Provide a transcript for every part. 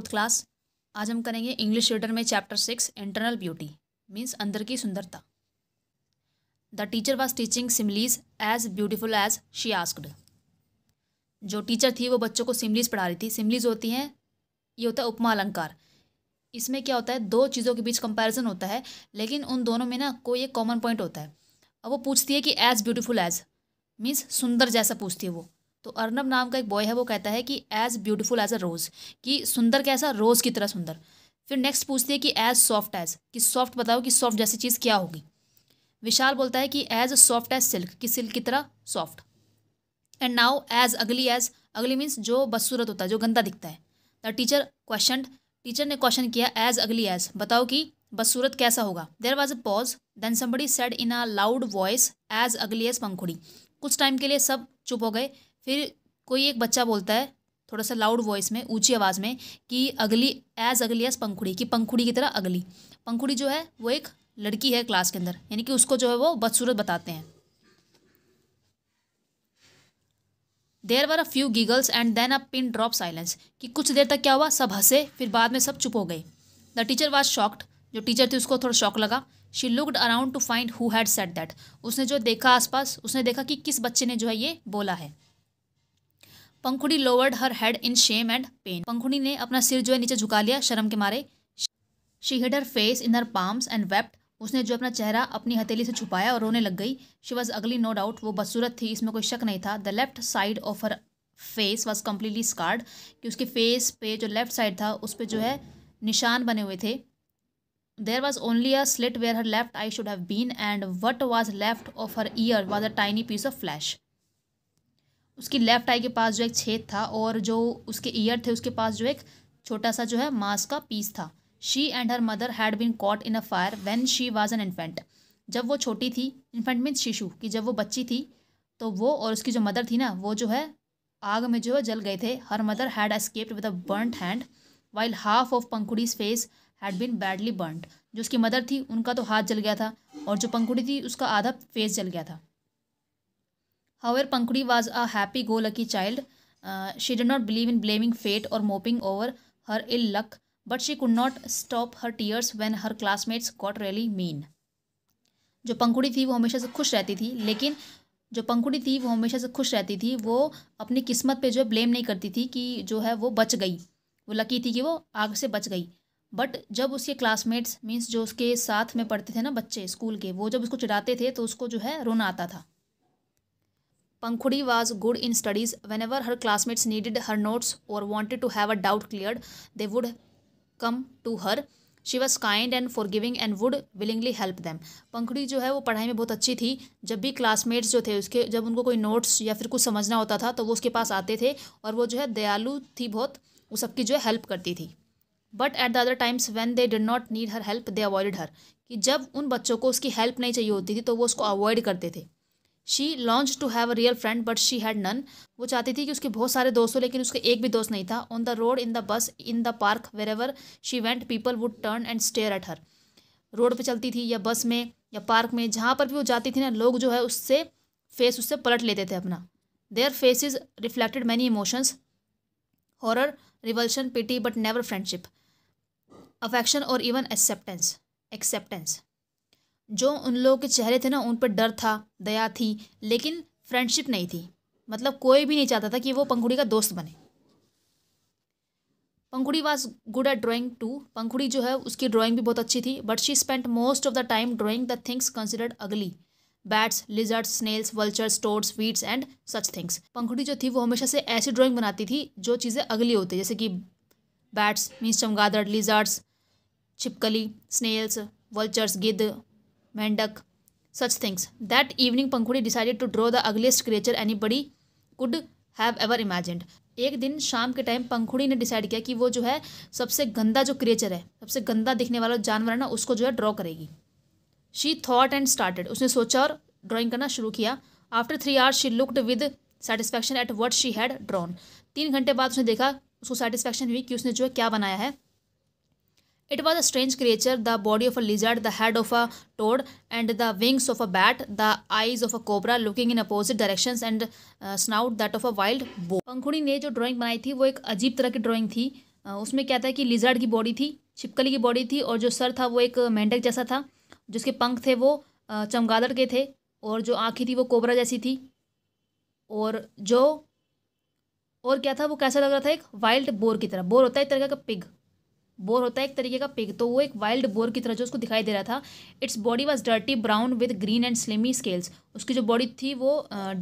Fourth class आज हम करेंगे इंग्लिश रीडर में chapter six internal beauty means अंदर की सुंदरता the teacher was teaching similes as beautiful as she asked जो टीचर थी वो बच्चों को सिमलीज पढ़ा रही थी सिमलीज होती हैं ये होता है उपमा अलंकार इसमें क्या होता है दो चीज़ों के बीच कंपैरिजन होता है लेकिन उन दोनों में ना कोई एक कॉमन पॉइंट होता है अब वो पूछती है कि एज ब्यूटीफुल एज मीन्स सुंदर जैसा पूछती है वो तो अर्नब नाम का एक बॉय है वो कहता है कि as beautiful as a rose कि सुंदर कैसा रोज़ की तरह सुंदर फिर नेक्स्ट पूछती है कि एज सॉफ्ट एज कि सॉफ्ट बताओ कि सॉफ्ट जैसी चीज़ क्या होगी विशाल बोलता है कि एज सॉफ्ट एज सिल्क कि सिल्क की तरह soft and now as ugly as ugly means जो बदसूरत होता है जो गंदा दिखता है द टीचर क्वेश्चन टीचर ने क्वेश्चन किया एज अगली एज बताओ कि बदसूरत कैसा होगा there was a pause then somebody said in a loud voice as ugly as Pankhuri कुछ टाइम के लिए सब चुप हो गए फिर कोई एक बच्चा बोलता है थोड़ा सा लाउड वॉइस में ऊंची आवाज़ में कि अगली एज अगली एज पंखुड़ी कि पंखुड़ी की तरह अगली पंखुड़ी जो है वो एक लड़की है क्लास के अंदर यानी कि उसको जो है वो बदसूरत बताते हैं there were a few giggles and then a pin drop silence कि कुछ देर तक क्या हुआ सब हंसे फिर बाद में सब चुप हो गए द टीचर वॉज शॉक्ड जो टीचर थी उसको थोड़ा शौक लगा she looked around to find who had said that उसने जो देखा आसपास उसने देखा कि किस बच्चे ने जो है ये बोला है Pankhuri lowered her head in shame and pain Pankhuri ने अपना सिर जो है नीचे झुका लिया शर्म के मारे she hid her face in her palms and wept उसने जो अपना चेहरा अपनी हथेली से छुपाया और रोने लग गई she was ugly no doubt वो बदसूरत थी इसमें कोई शक नहीं था the left side of her face was completely scarred कि उसके फेस पे जो लेफ्ट साइड था उस पर जो है निशान बने हुए थे there was only a slit where her left eye should have been and what was left of her ear was a tiny piece of flesh उसकी लेफ़्ट आई के पास जो एक छेद था और जो उसके ईयर थे उसके पास जो एक छोटा सा जो है मांस का पीस था she and her mother had been caught in a fire when she was an infant जब वो छोटी थी इन्फेंट मीन्स शिशु कि जब वो बच्ची थी तो वो और उसकी जो मदर थी ना वो जो है आग में जो है जल गए थे her mother had escaped with a burned hand while half of Pankhuri's face had been badly burned जो उसकी मदर थी उनका तो हाथ जल गया था और जो पंखुड़ी थी उसका आधा फेस जल गया था However, Pankudi was a happy go lucky child. Uh, she did not believe in blaming fate or moping over her ill luck, but she could not stop her tears when her classmates got really mean. जो पंखुड़ी थी वो हमेशा से खुश रहती थी लेकिन जो पंखुड़ी थी वो हमेशा से खुश रहती थी वो अपनी किस्मत पे जो है ब्लेम नहीं करती थी कि जो है वो बच गई वो लकी थी कि वो आग से बच गई बट जब उसके क्लासमेट्स मीन्स जो उसके साथ में पढ़ते थे ना बच्चे स्कूल के वो जब उसको चिढ़ाते थे तो उसको जो है रोना आता था Pankhudi was good in studies. Whenever her classmates needed her notes or wanted to have a doubt cleared, they would come to her. She was kind and forgiving and would willingly help them Pankhuri जो है वो पढ़ाई में बहुत अच्छी थी जब भी क्लासमेट्स जो थे उसके जब उनको कोई नोट्स या फिर कुछ समझना होता था तो वो उसके पास आते थे और वो जो है दयालु थी बहुत वो सबकी जो है हेल्प करती थी but at the other times when they did not need her help they avoid her कि जब उन बच्चों को उसकी हेल्प नहीं चाहिए होती थी तो वो उसको अवॉइड करते थे she longed to have a real friend but she had none वो चाहती थी कि उसके बहुत सारे दोस्त हो लेकिन उसके एक भी दोस्त नहीं था on the road in the bus in the park wherever she went people would turn and stare at her road पर चलती थी या बस में या पार्क में जहाँ पर भी वो जाती थी ना लोग जो है उससे फेस उससे पलट लेते थे अपना their face is reflected many emotions horror revulsion pity but never friendship affection और इवन एक्सेप्टेंस एक्सेप्टेंस जो उन लोगों के चेहरे थे ना उन पर डर था दया थी लेकिन फ्रेंडशिप नहीं थी मतलब कोई भी नहीं चाहता था कि वो पंखुड़ी का दोस्त बने Pankhuri was good at drawing too Pankhuri जो है उसकी ड्राइंग भी बहुत अच्छी थी but she spent most of the time drawing the things considered ugly bats lizards snails vultures toads weeds and such things Pankhuri जो थी वो हमेशा से ऐसी ड्राइंग बनाती थी जो चीज़ें अगली होती जैसे कि बैट्स मीन्स चमगादड़ लिजर्ड्स छिपकली स्नेल्स वल्चर्स गिद्ध मेंढक things that evening Pankhuri decided to draw the ugliest creature anybody could have ever imagined. एक दिन शाम के टाइम पंखुड़ी ने डिसाइड किया कि वो जो है सबसे गंदा जो क्रिएचर है सबसे गंदा दिखने वाला जानवर है ना उसको जो है ड्रॉ करेगी शी थॉट एंड स्टार्टेड उसने सोचा और ड्राइंग करना शुरू किया after three hours she looked with satisfaction at what she had drawn तीन घंटे बाद उसने देखा उसको सेटिस्फैक्शन हुई कि उसने जो है क्या बनाया है It was a strange creature, the body of a lizard, the head of a toad, and the wings of a bat, the eyes of a cobra looking in opposite directions, and uh, snout that of a wild boar. pankhuni ne jo drawing banayi thi wo ek ajeeb tarah ki drawing thi uh, usme kya tha ki lizard ki body thi chipkali ki body thi aur jo sar tha wo ek मेंढक jaisa tha jiske pankh the wo uh, chamgadad ke the aur jo aankhi thi wo cobra jaisi thi aur jo aur kya tha wo kaisa lag raha tha ek wild boar ki tarah boar hota hai tarah ka pig boar होता है एक तरीके का pig तो वो एक wild boar की तरह जो उसको दिखाई दे रहा था its body was dirty brown with green and slimy scales उसकी जो बॉडी थी वो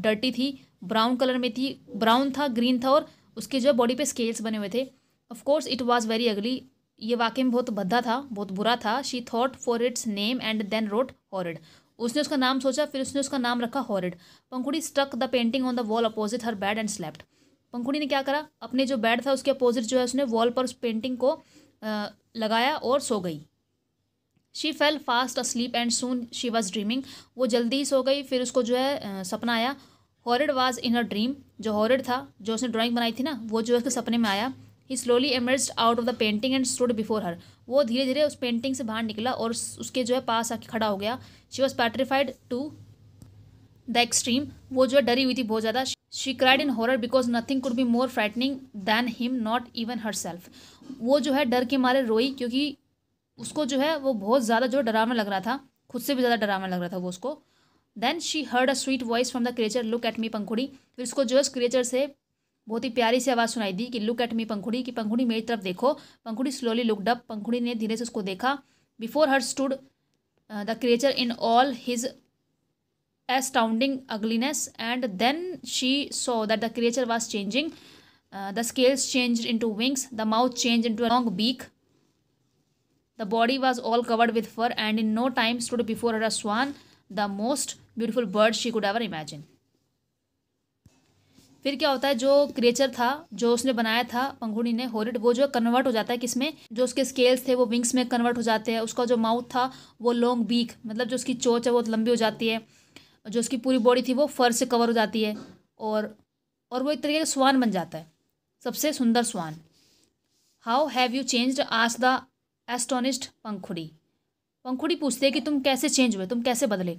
डर्टी थी ब्राउन कलर में थी ब्राउन था ग्रीन था और उसके जो बॉडी पे स्केल्स बने हुए थे of course it was very ugly ये वाकई में बहुत भद्दा था बहुत बुरा था she thought for its name and then wrote horrid उसने उसका नाम सोचा फिर उसने उसका नाम रखा horrid Pankhuri struck the painting on the wall opposite her bed and slept Pankhuri ने क्या करा अपने जो बेड था उसके अपोजिट जो है उसने वॉल पर उस पेंटिंग को लगाया और सो गई she fell fast asleep and soon she was dreaming वो जल्दी ही सो गई फिर उसको जो है सपना आया horrid was in her dream जो हॉरिड था जो उसने ड्राइंग बनाई थी ना वो जो उसके सपने में आया he slowly emerge out of the painting and stood before her वो धीरे धीरे उस पेंटिंग से बाहर निकला और उसके जो है पास आके खड़ा हो गया she was petrified to the extreme वो जो है डरी हुई थी बहुत ज़्यादा she cried in horror because nothing could be more frightening than him not even herself वो जो है डर के मारे रोई क्योंकि उसको जो है वो बहुत ज़्यादा जो डरावना लग रहा था खुद से भी ज़्यादा डरावना लग रहा था वो उसको then she heard a sweet voice from the creature look at me Pankhudi फिर उसको जो है उस क्रिएचर से बहुत ही प्यारी सी आवाज़ सुनाई दी कि लुक एट मी पंखुड़ी कि पंखुड़ी मेरी तरफ देखो Pankhudi slowly looked up Pankhudi ने धीरे से उसको देखा before her stood the creature in all his astounding ugliness and then she saw that the creature was changing uh, the scales changed into wings the mouth changed into a long beak the body was all covered with fur and in no time stood before her a swan the most beautiful bird she could ever imagine फिर क्या होता है जो creature था जो उसने बनाया था पंखुड़ी ने होरिड वो जो कन्वर्ट हो जाता है किसमें जो उसके स्केल्स थे वो विंग्स में कन्वर्ट हो जाते हैं उसका जो माउथ था वो लॉन्ग बीक मतलब जो उसकी चोच है वो लंबी हो जाती है जो उसकी पूरी बॉडी थी वो फर से कवर हो जाती है और और वो एक तरीके का स्वान बन जाता है सबसे सुंदर swan how have you change आज द एस्टोनिस्ड पंखुड़ी पंखुड़ी पूछते हैं कि तुम कैसे चेंज हुए तुम कैसे बदले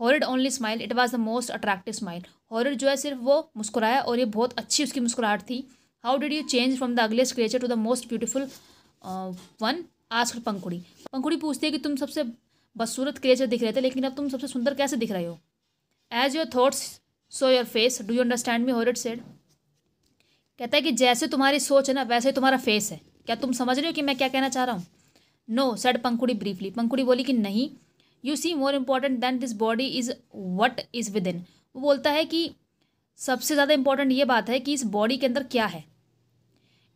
Horrid only smile it was the most attractive smile Horrid जो है सिर्फ वो मुस्कुराया और ये बहुत अच्छी उसकी मुस्कुराहट थी how did you change from the ugliest creature to the most beautiful one आज पंखुड़ी पंखुड़ी पूछते हैं कि तुम सबसे बदसूरत क्रिएचर दिख रहे थे लेकिन अब तुम सबसे सुंदर कैसे दिख रहे हो as your thoughts so your face do you understand me it said कहता है कि जैसे तुम्हारी सोच है ना वैसे ही तुम्हारा फेस है क्या तुम समझ रहे हो कि मैं क्या कहना चाह रहा हूँ no said Pankhudi briefly Pankhudi बोली कि नहीं you see more important than this body is what is within वो बोलता है कि सबसे ज़्यादा इम्पॉर्टेंट ये बात है कि इस बॉडी के अंदर क्या है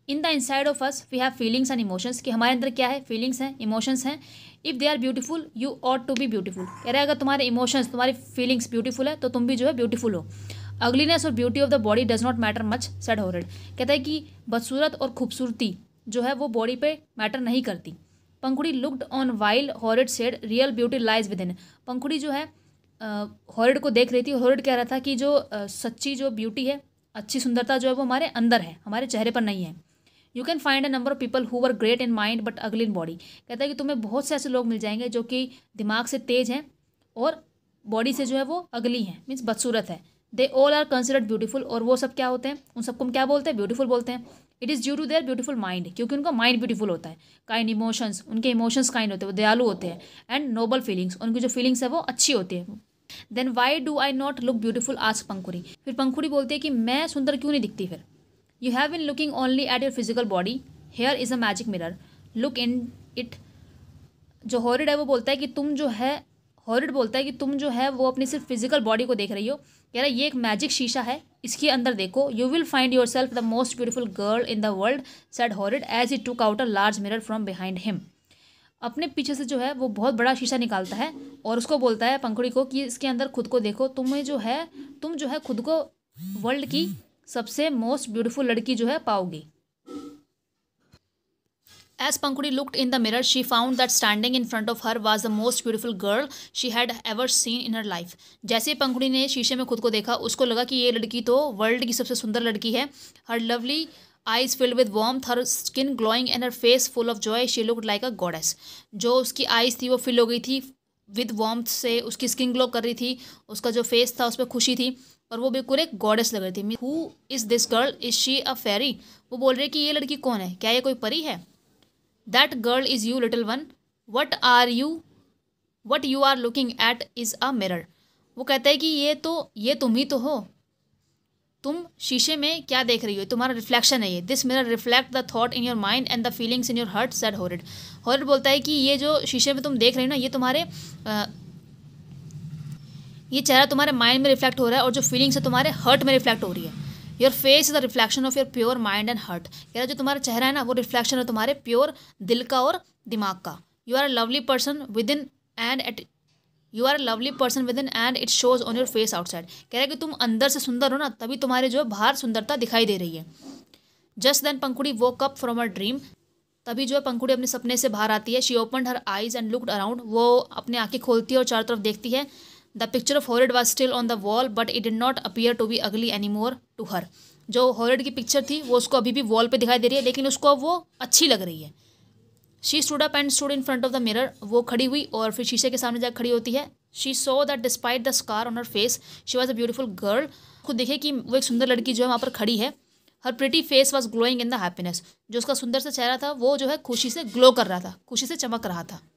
in the inside of us we have feelings and emotions कि हमारे अंदर क्या है फीलिंग्स हैं इमोशंस हैं if they are beautiful you ought to be beautiful कह रहे हैं अगर तुम्हारे इमोशंस तुम्हारी फीलिंग्स ब्यूटीफुल है तो तुम भी जो है ब्यूटीफुल हो अगलीनेस और beauty of the body does not matter much said Horrid कहता है कि बदसूरत और खूबसूरती जो है वो बॉडी पे मैटर नहीं करती Pankhudi looked on while Horrid said real beauty lies within Pankhudi जो है हॉरेड को देख रही थी हॉरेड कह रहा था कि जो सच्ची जो ब्यूटी है अच्छी सुंदरता जो है वो हमारे अंदर है हमारे चेहरे पर नहीं है you can find a number of people who are great in mind but ugly in body कहता है कि तुम्हें बहुत से ऐसे लोग मिल जाएंगे जो कि दिमाग से तेज हैं और बॉडी से जो है वो अगली हैं मीन्स बदसूरत है they all are considered beautiful और वो सब क्या होते हैं उन सबको हम क्या बोलते हैं ब्यूटीफुल बोलते हैं it is due to their beautiful mind क्योंकि उनका माइंड ब्यूटीफुल होता है काइंड इमोशंस उनके इमोशंस काइंड होते हैं वो दयालु होते हैं एंड नोबल फीलिंग्स उनकी जो फीलिंग्स है वो अच्छी होती है then why do I not look beautiful आज पंखुड़ी फिर पंखुड़ी बोलती है कि मैं सुंदर क्यों नहीं दिखती फिर you have been looking only at your physical body here is a magic mirror look in it जो हॉरिड है वो बोलता है कि तुम जो है हॉरिड बोलता है कि तुम जो है वो अपनी सिर्फ फिजिकल बॉडी को देख रही हो कह रहा है ये एक मैजिक शीशा है इसके अंदर देखो you will find yourself the most beautiful girl in the world said Horrid as he took out a large mirror from behind him अपने पीछे से जो है वो बहुत बड़ा शीशा निकालता है और उसको बोलता है पंखुड़ी को कि इसके अंदर खुद को देखो तुम्हें जो है तुम जो है खुद को वर्ल्ड की सबसे मोस्ट ब्यूटीफुल लड़की जो है पाओगी as Pankhudi looked in the mirror she found that standing in front of her was the most beautiful girl she had ever seen in her life जैसे पंखुड़ी ने शीशे में खुद को देखा उसको लगा कि ये लड़की तो वर्ल्ड की सबसे सुंदर लड़की है her lovely eyes filled with warm her skin glowing and her face full of joy she look like a goddess जो उसकी आईज थी वो फिल हो गई थी विद वॉम्थ से उसकी स्किन ग्लो कर रही थी उसका जो फेस था उस पर खुशी थी और वो बिल्कुल एक गॉडेस लग रही थी who is this girl is she a fairy वो बोल रही है कि ये लड़की कौन है क्या ये कोई परी है that girl is you little one what are you what you are looking at is a mirror वो कहता है कि ये तो ये तुम ही तो हो तुम शीशे में क्या देख रही हो तुम्हारा रिफ्लेक्शन है ये this mirror reflect the thought in your mind and the feelings in your heart said Horrid Horrid बोलता है कि ये जो शीशे में तुम देख रहे हो ना ये तुम्हारे आ, ये चेहरा तुम्हारे माइंड में रिफ्लेक्ट हो रहा है और जो फीलिंग्स है तुम्हारे हर्ट में रिफ्लेक्ट हो रही है your face is the reflection of your pure mind and heart यार जो तुम्हारा चेहरा है ना वो रिफ्लेक्शन है तुम्हारे प्योर दिल का और दिमाग का you are a lovely person within and at you are lovely person within and it shows on your face outside कह रहे हैं कि तुम अंदर से सुंदर हो ना तभी तुम्हारे जो है बाहर सुंदरता दिखाई दे रही है जस्ट देन पंखुड़ी वो कप फ्रॉम अ ड्रीम तभी जो है पंखुड़ी अपने सपने से बाहर आती है she open her eyes and looked around वो अपने आंखें खोलती है और चारों तरफ देखती है the picture of Horrid was still on the wall but it did not appear to be ugly any more to her जो हॉरिड की पिक्चर थी वो उसको अभी भी वॉल पर दिखाई दे रही है लेकिन उसको वो अच्छी लग रही है she stood up and stood in front of the mirror वो खड़ी हुई और फिर शीशे के सामने जाकर खड़ी होती है she saw that despite the scar on her face she was a beautiful girl खुद देखे कि वो एक सुंदर लड़की जो है वहाँ पर खड़ी है her pretty face was glowing in the happiness जो उसका सुंदर सा चेहरा था वो जो है खुशी से ग्लो कर रहा था खुशी से चमक रहा था